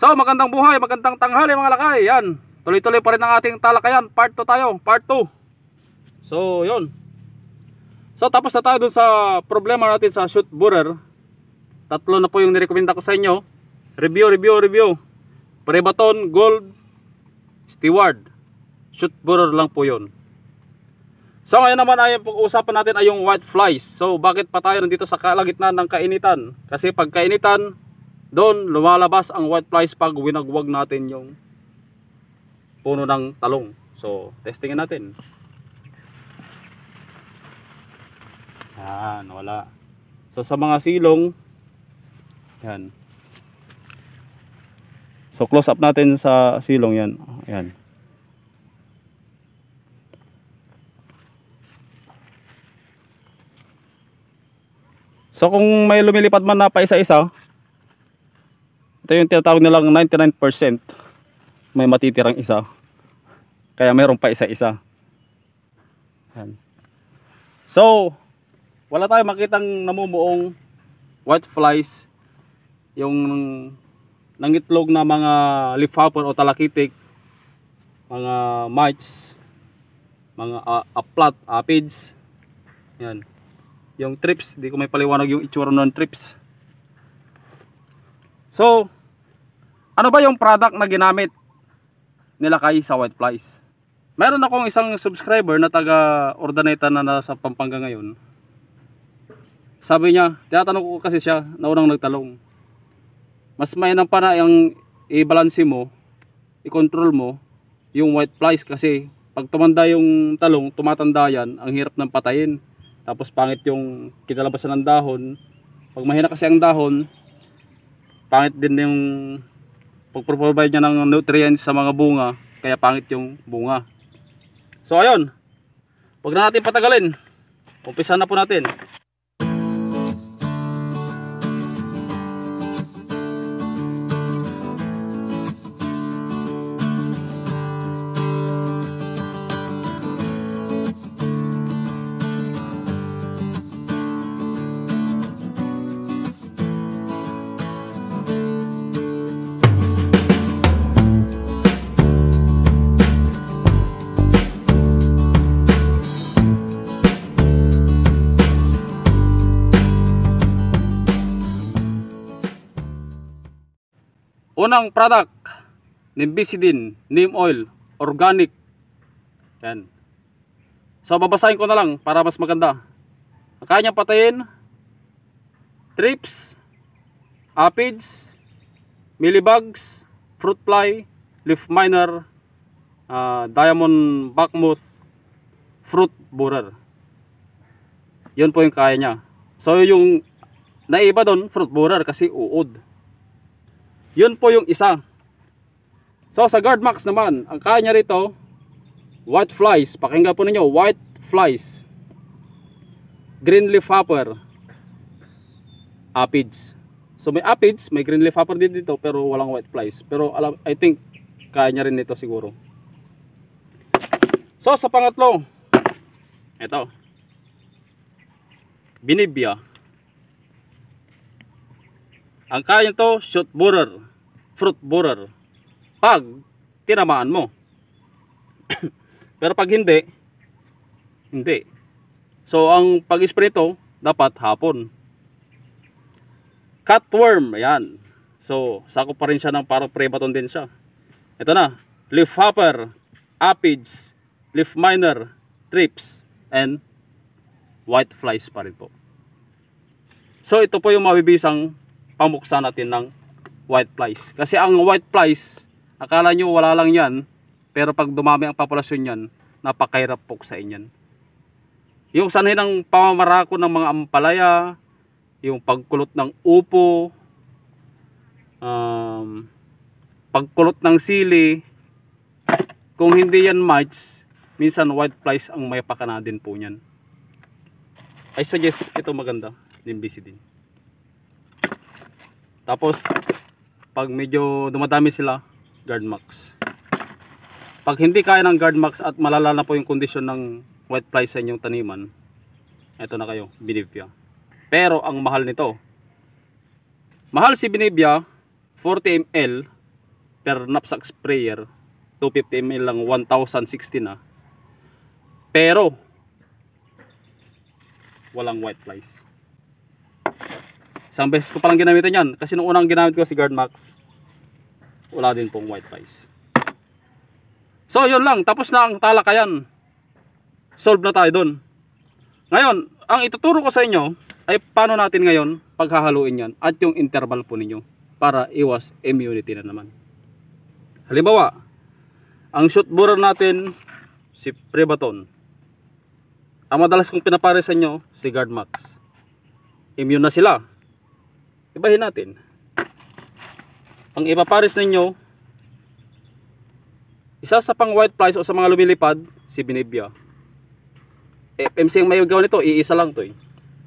So magandang buhay, magandang tanghali mga lakay. Yan. Tuloy-tuloy pa rin ang ating talakayan. Part 2 tayo. Part 2. So yon. So tapos na tayo dun sa problema natin sa shoot borer. Tatlo na po yung nirekomenda ko sa inyo. Review, review, review. Prebaton, gold, steward. Shoot borer lang po yon. So ngayon naman ay pag-uusapan natin ay yung white flies. So bakit pa tayo nandito sa kalagitnaan ng kainitan? Kasi pag kainitan, doon lumalabas ang white flies pag winagwag natin yung puno ng talong. So, testingin natin. Yan, wala. So, sa mga silong, yan. So, close up natin sa silong yan. Yan. So, kung may lumilipad man na pa isa-isa, ito yung tinatawag nilang 99%. May matitirang isa. Kaya meron pa isa-isa. So, wala tayong makitang namumuong white flies yung nangitlog na mga leafhopper o talakitik mga mites mga uh, ah, aplat, ah, apids ah, yan yung trips, di ko may paliwanag yung itsura ng trips so ano ba yung product na ginamit nila kay sa white flies? Meron akong isang subscriber na taga Ordaneta na nasa Pampanga ngayon. Sabi niya, tinatanong ko kasi siya na unang nagtalong. Mas mainam pa na yung i-balance mo, i-control mo yung white flies kasi pag tumanda yung talong, tumatanda yan, ang hirap ng patayin. Tapos pangit yung kinalabasan ng dahon. Pag mahina kasi ang dahon, pangit din yung pag-provide niya ng nutrients sa mga bunga kaya pangit yung bunga so ayun wag na natin patagalin umpisa na po natin Unang product, nimbisidin, neem oil, organic. Yan. So babasahin ko na lang para mas maganda. Ang kaya niyang patayin, trips, aphids, millibugs, fruit fly, leaf miner, uh, diamond backmouth, fruit borer. Yun po yung kaya niya. So yung naiba doon, fruit borer kasi uod. Yun po yung isa. So sa guard max naman, ang kaya niya rito, white flies. Pakinggan po ninyo, white flies. Green leaf hopper. Apids. So may apids, may green leaf hopper din dito pero walang white flies. Pero alam, I think kaya niya rin nito siguro. So sa pangatlo, ito. Binibya. Ang kain to, shoot borer, fruit borer. Pag tinamaan mo. Pero pag hindi, hindi. So, ang pag-spray to, dapat hapon. Cutworm, ayan. So, sakop pa rin siya ng parang prebaton din siya. Ito na, leaf hopper, apids, leaf miner, trips, and white flies pa rin po. So, ito po yung mabibisang pamuksa natin ng white flies. Kasi ang white flies, akala nyo wala lang yan, pero pag dumami ang populasyon yan, napakahirap sa inyan. Yung sanhin ng pamamarako ng mga ampalaya, yung pagkulot ng upo, um, pagkulot ng sili, kung hindi yan match, minsan white flies ang may pakana din po niyan. I suggest ito maganda, limbisi din. Tapos, pag medyo dumadami sila, guard max. Pag hindi kaya ng guard max at malala na po yung kondisyon ng white fly sa inyong taniman, eto na kayo, binibya. Pero ang mahal nito, mahal si binibya, 40 ml per knapsack sprayer, 250 ml lang, 1,060 na. Pero, walang white flies. Isang beses ko palang ginamit yan. Kasi nung unang ginamit ko si Guard Max, wala din pong white pies. So, yun lang. Tapos na ang talakayan. Solve na tayo dun. Ngayon, ang ituturo ko sa inyo ay paano natin ngayon paghahaluin yan at yung interval po ninyo para iwas immunity na naman. Halimbawa, ang shoot borer natin si Prebaton. Ang madalas kong pinapare sa inyo si Guard Max. Immune na sila ibahin natin ang ipapares ninyo isa sa pang white flies o sa mga lumilipad si Binibia eh, MC ang may gawin nito iisa lang to eh.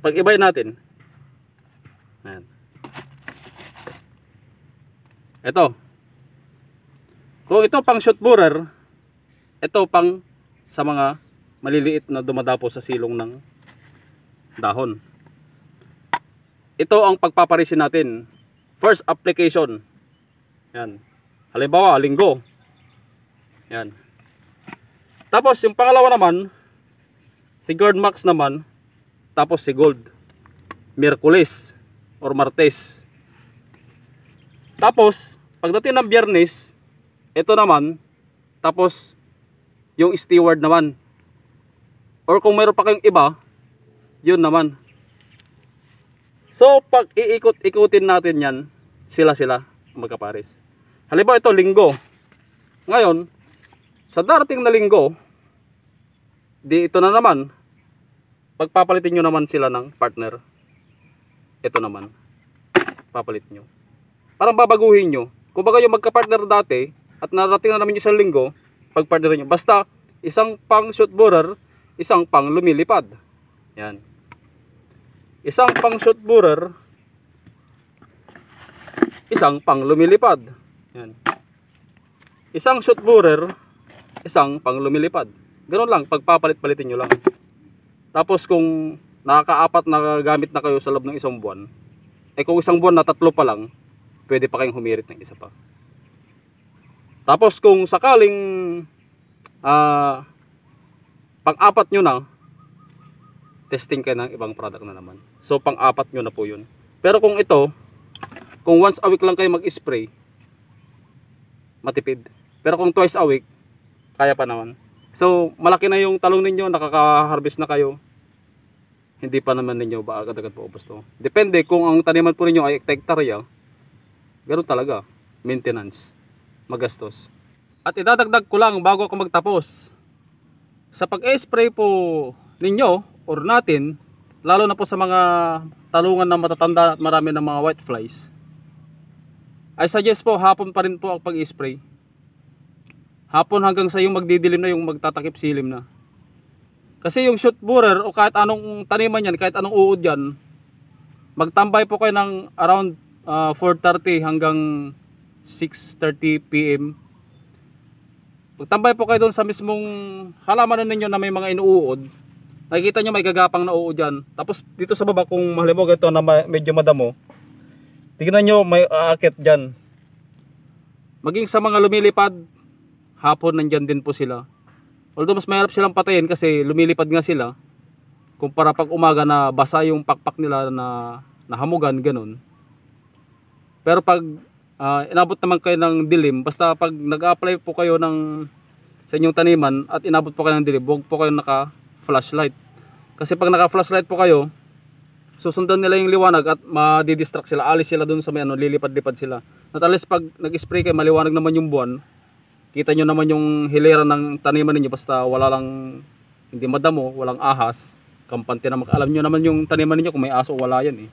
pag ibahin natin Ayan. ito kung ito pang shot borer ito pang sa mga maliliit na dumadapo sa silong ng dahon ito ang pagpaparisin natin. First application. Yan. Halimbawa, linggo. Yan. Tapos, yung pangalawa naman, si Guard Max naman, tapos si Gold. Merkules or Martes. Tapos, pagdating ng biyernes, ito naman, tapos, yung steward naman. Or kung meron pa kayong iba, yun naman. So, pag iikot-ikutin natin yan, sila-sila magkapares. Halimbawa ito, linggo. Ngayon, sa darating na linggo, di ito na naman, pagpapalitin nyo naman sila ng partner. Ito naman, papalit nyo. Parang babaguhin nyo. Kung baga yung magkapartner dati, at narating na naman yung isang linggo, pagpartner nyo. Basta, isang pang shoot borer, isang pang lumilipad. Yan isang pang shot borer, isang pang lumilipad. Yan. Isang shot borer, isang pang lumilipad. Ganun lang, pagpapalit-palitin nyo lang. Tapos kung nakakaapat na gamit na kayo sa loob ng isang buwan, eh kung isang buwan na tatlo pa lang, pwede pa kayong humirit ng isa pa. Tapos kung sakaling uh, pang-apat nyo na, testing ka ng ibang product na naman. So pang-apat nyo na po yun. Pero kung ito, kung once a week lang kayo mag-spray, matipid. Pero kung twice a week, kaya pa naman. So malaki na yung talong ninyo, nakaka-harvest na kayo. Hindi pa naman ninyo ba agad-agad po ubos to. Depende kung ang taniman po ninyo ay hektarya, ganoon talaga, maintenance, magastos. At idadagdag ko lang bago ako magtapos. Sa pag-spray po ninyo, or natin, lalo na po sa mga talungan ng matatanda at marami ng mga flies I suggest po hapon pa rin po ang pag-spray. Hapon hanggang sa yung magdidilim na yung magtatakip silim na. Kasi yung shoot borer o kahit anong taniman yan, kahit anong uod yan, magtambay po kayo ng around uh, ah, 4.30 hanggang 6.30 p.m. Magtambay po kayo doon sa mismong halaman ninyo na may mga inuud Nakikita nyo may gagapang na oo dyan. Tapos dito sa baba kung halimbawa ito na medyo madamo. Tingnan nyo may aakit dyan. Maging sa mga lumilipad, hapon nandyan din po sila. Although mas mahirap silang patayin kasi lumilipad nga sila. Kumpara pag umaga na basa yung pakpak nila na nahamugan, ganun. Pero pag uh, inabot naman kayo ng dilim, basta pag nag-apply po kayo ng sa inyong taniman at inabot po kayo ng dilim, huwag po kayo naka-flashlight kasi pag naka-flashlight po kayo, susundan nila yung liwanag at madidistract sila. Alis sila dun sa may ano, lilipad-lipad sila. At alis pag nag-spray kayo, maliwanag naman yung buwan. Kita nyo naman yung hilera ng taniman ninyo basta wala lang, hindi madamo, walang ahas. Kampante na alam nyo naman yung taniman ninyo kung may aso wala yan eh.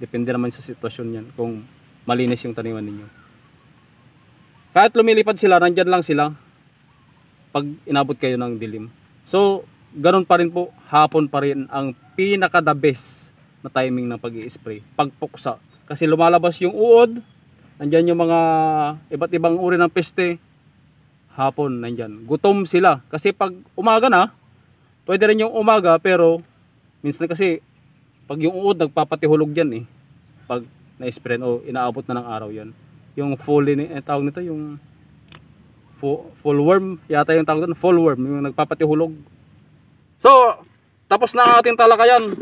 Depende naman sa sitwasyon yan kung malinis yung taniman ninyo. Kahit lumilipad sila, nandyan lang sila pag inabot kayo ng dilim. So, ganun pa rin po, hapon pa rin ang pinaka the best na timing ng pag spray pagpuksa. Kasi lumalabas yung uod, nandyan yung mga iba't ibang uri ng peste, hapon nandyan. Gutom sila. Kasi pag umaga na, pwede rin yung umaga pero minsan kasi pag yung uod nagpapatihulog dyan eh. Pag na-spray o inaabot na ng araw yan. Yung full, eh, tawag nito yung full, full worm, yata yung tawag doon, full worm, yung nagpapatihulog So, tapos na ang ating talakayan.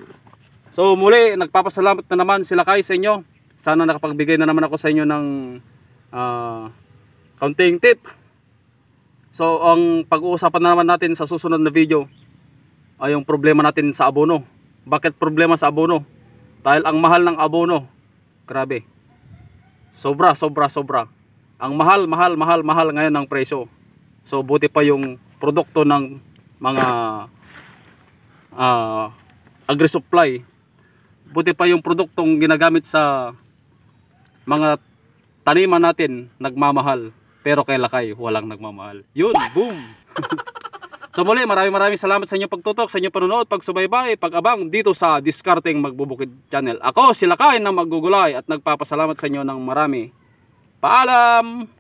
So, muli, nagpapasalamat na naman sila kay sa inyo. Sana nakapagbigay na naman ako sa inyo ng uh, ah, counting tip. So, ang pag-uusapan na naman natin sa susunod na video ay yung problema natin sa abono. Bakit problema sa abono? Dahil ang mahal ng abono, grabe. Sobra, sobra, sobra. Ang mahal, mahal, mahal, mahal ngayon ng presyo. So, buti pa yung produkto ng mga uh, ah, agri-supply buti pa yung produktong ginagamit sa mga taniman natin nagmamahal pero kay Lakay walang nagmamahal yun boom so muli maraming maraming salamat sa inyong pagtutok sa inyong panonood pagsubaybay pagabang dito sa Discarding Magbubukid channel ako si Lakay na magugulay at nagpapasalamat sa inyo ng marami paalam